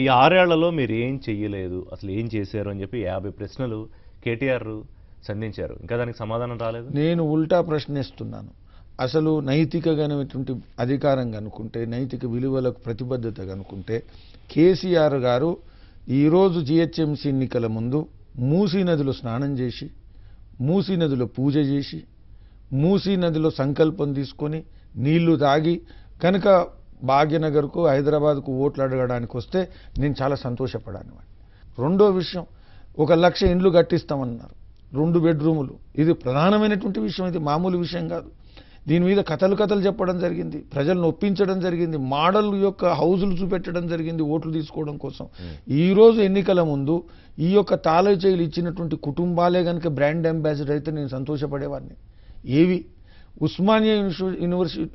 ఈ ఆరేళ్లలో మీరు ఏం చెయ్యలేదు అసలు ఏం చేశారు అని చెప్పి యాభై ప్రశ్నలు కేటీఆర్ సంధించారు ఇంకా దానికి సమాధానం రాలేదు నేను ఉల్టా ప్రశ్నిస్తున్నాను అసలు నైతికమైనటువంటి అధికారం కనుకుంటే నైతిక విలువలకు ప్రతిబద్ధత కనుకుంటే కేసీఆర్ గారు ఈరోజు జిహెచ్ఎంసీ ఎన్నికల ముందు మూసీ నదిలో స్నానం చేసి మూసీ నదిలో పూజ చేసి మూసీ నదిలో సంకల్పం తీసుకొని నీళ్లు తాగి కనుక భాగ్యనగర్కు హైదరాబాద్కు ఓట్లు అడగడానికి వస్తే నేను చాలా సంతోషపడాను రెండో విషయం ఒక లక్ష ఇండ్లు కట్టిస్తామన్నారు రెండు బెడ్రూములు ఇది ప్రధానమైనటువంటి విషయం ఇది మామూలు విషయం కాదు దీని మీద కథలు కథలు చెప్పడం జరిగింది ప్రజలను ఒప్పించడం జరిగింది మోడల్ యొక్క హౌజులు చూపెట్టడం జరిగింది ఓట్లు తీసుకోవడం కోసం ఈరోజు ఎన్నికల ముందు ఈ యొక్క తాళచేయులు ఇచ్చినటువంటి కుటుంబాలే కనుక బ్రాండ్ అంబాసిడర్ అయితే నేను సంతోషపడేవాడిని ఏవి ఉస్మానియా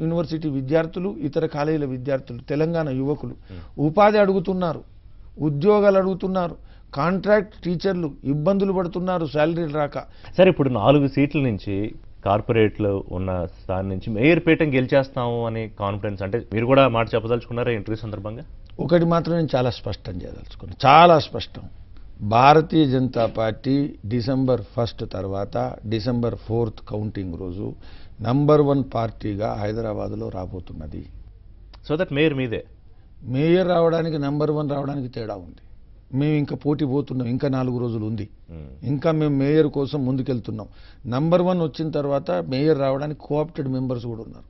యూనివర్సిటీ విద్యార్థులు ఇతర కాలేజీల విద్యార్థులు తెలంగాణ యువకులు ఉపాధి అడుగుతున్నారు ఉద్యోగాలు అడుగుతున్నారు కాంట్రాక్ట్ టీచర్లు ఇబ్బందులు పడుతున్నారు శాలరీలు రాక సరే ఇప్పుడు నాలుగు సీట్ల నుంచి కార్పొరేట్లు ఉన్న స్థానం నుంచి మేయర్పేటం గెలిచేస్తాము అనే కాన్ఫిడెన్స్ అంటే మీరు కూడా మాట చెప్పదలుచుకున్నారా ఇంటర్వ్యూ సందర్భంగా ఒకటి మాత్రం నేను చాలా స్పష్టం చేయదలుచుకున్నాను చాలా స్పష్టం Bharatiya Janata Party December first తర్వాత డిసెంబర్ ఫోర్త్ కౌంటింగ్ రోజు నంబర్ వన్ పార్టీగా హైదరాబాద్లో రాబోతున్నది సో దట్ మేయర్ మీదే మేయర్ రావడానికి నంబర్ వన్ రావడానికి తేడా ఉంది మేము ఇంకా పోటీ పోతున్నాం ఇంకా నాలుగు రోజులు ఉంది hmm. ఇంకా మేము మేయర్ కోసం ముందుకెళ్తున్నాం నంబర్ వన్ వచ్చిన తర్వాత మేయర్ రావడానికి కోఆప్టెడ్ మెంబర్స్ కూడా ఉన్నారు